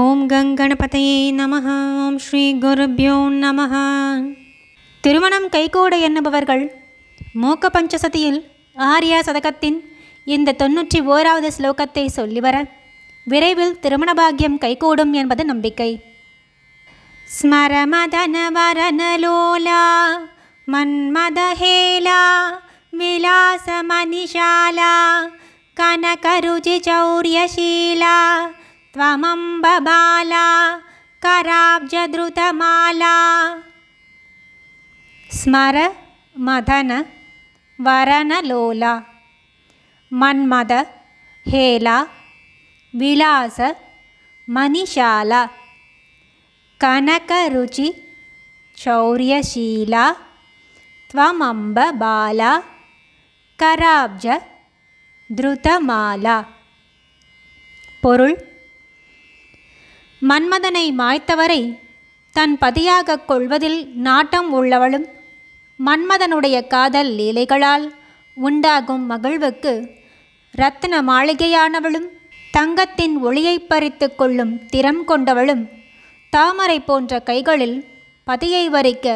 ஓம் கங் கணபதையே நம ஓம் ஸ்ரீ குருபியோ நம திருமணம் கைகூட எண்ணுபவர்கள் மூக்க பஞ்சசதியில் ஆரியா சதகத்தின் இந்த தொன்னூற்றி ஓராவது ஸ்லோகத்தை சொல்லிவர விரைவில் திருமண பாக்கியம் கைகூடும் என்பது நம்பிக்கை ஸ்மரமதனவரனலோலா மன்மதஹேலா विलासमनिशाला कनकरुचिचौर्यशीला त्वमम्बबाला कराब्जद्रुतमाला स्मर मदन वरणलोल मन्मद हेला विलास मनिशाल कनकुचि चौर्यशीला त्वमम्ब कराब्ज द्रुतमाला பொருள் மன்மதனை மாய்த்தவரை தன் பதியாக கொள்வதில் நாட்டம் உள்ளவளும் மன்மதனுடைய காதல் லீலைகளால் உண்டாகும் மகிழ்வுக்கு ரத்ன மாளிகையானவளும் தங்கத்தின் ஒளியை பறித்து கொள்ளும் திறம் கொண்டவளும் தாமரை போன்ற கைகளில் பதியை வரிக்க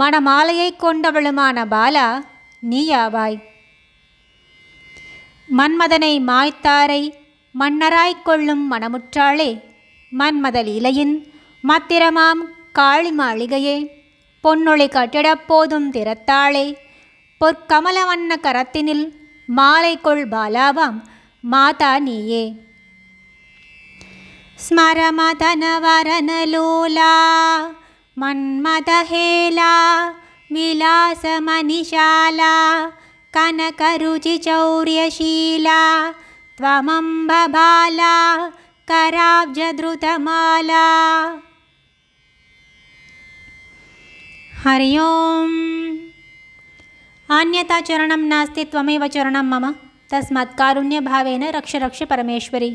மணமாலையை கொண்டவளுமான பாலா நீயாவாய் மன்மதனை மாய்த்தாரை மன்னராய்க் கொள்ளும் மணமுற்றாளே மன்மத லீலையின் மத்திரமாம் காளி மாளிகையே பொன்னொளி கட்டிடப் போதும் திறத்தாளே பொற்கமல வண்ண கரத்தினில் மாலைக்குள் பாலாவாம் மாதா நீயே ஸ்மரமதனவரனலோலா மன்மதஹேலா विलासमनिशाला कनकरुचिचौर्यशीला त्वमम्बबाला कराब्जधृतमाला हरि ओम् अन्यथा चरणं नास्ति त्वमेव चरणं मम तस्मात् कारुण्यभावेन रक्ष रक्ष परमेश्वरी